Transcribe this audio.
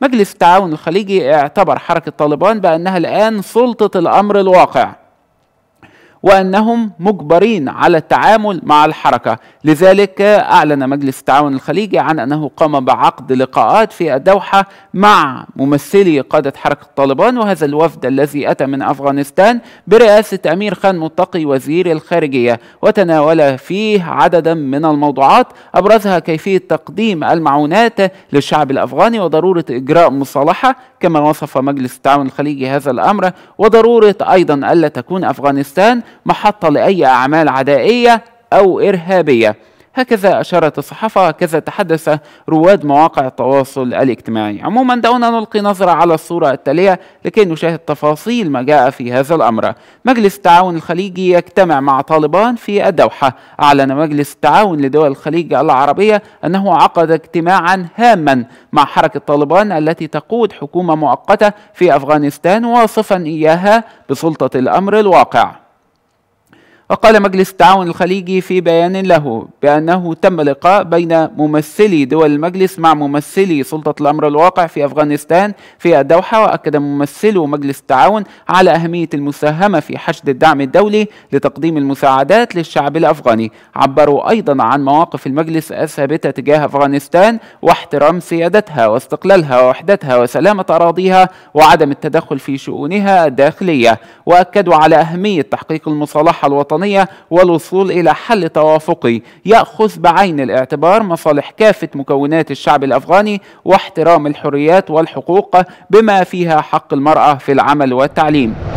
مجلس التعاون الخليجي اعتبر حركة طالبان بأنها الآن سلطة الأمر الواقع وأنهم مجبرين على التعامل مع الحركة لذلك أعلن مجلس التعاون الخليجي عن أنه قام بعقد لقاءات في الدوحة مع ممثلي قادة حركة طالبان وهذا الوفد الذي أتى من أفغانستان برئاسة أمير خان متقي وزير الخارجية وتناول فيه عددا من الموضوعات أبرزها كيفية تقديم المعونات للشعب الأفغاني وضرورة إجراء مصالحة كما وصف مجلس التعاون الخليجي هذا الأمر وضرورة أيضا ألا تكون أفغانستان محطة لأي أعمال عدائية أو إرهابية هكذا أشارت الصحافة هكذا تحدث رواد مواقع التواصل الاجتماعي عموما دعونا نلقي نظرة على الصورة التالية لكي نشاهد تفاصيل ما جاء في هذا الأمر مجلس التعاون الخليجي يجتمع مع طالبان في الدوحة أعلن مجلس التعاون لدول الخليج العربية أنه عقد اجتماعا هاما مع حركة طالبان التي تقود حكومة مؤقتة في أفغانستان واصفا إياها بسلطة الأمر الواقع وقال مجلس التعاون الخليجي في بيان له بأنه تم لقاء بين ممثلي دول المجلس مع ممثلي سلطة الأمر الواقع في أفغانستان في الدوحة وأكد ممثلو مجلس التعاون على أهمية المساهمة في حشد الدعم الدولي لتقديم المساعدات للشعب الأفغاني عبروا أيضا عن مواقف المجلس الثابتة تجاه أفغانستان واحترام سيادتها واستقلالها ووحدتها وسلامة أراضيها وعدم التدخل في شؤونها الداخلية وأكدوا على أهمية تحقيق المصالحة الوطنية الوطنية والوصول إلى حل توافقي يأخذ بعين الاعتبار مصالح كافة مكونات الشعب الأفغاني واحترام الحريات والحقوق بما فيها حق المرأة في العمل والتعليم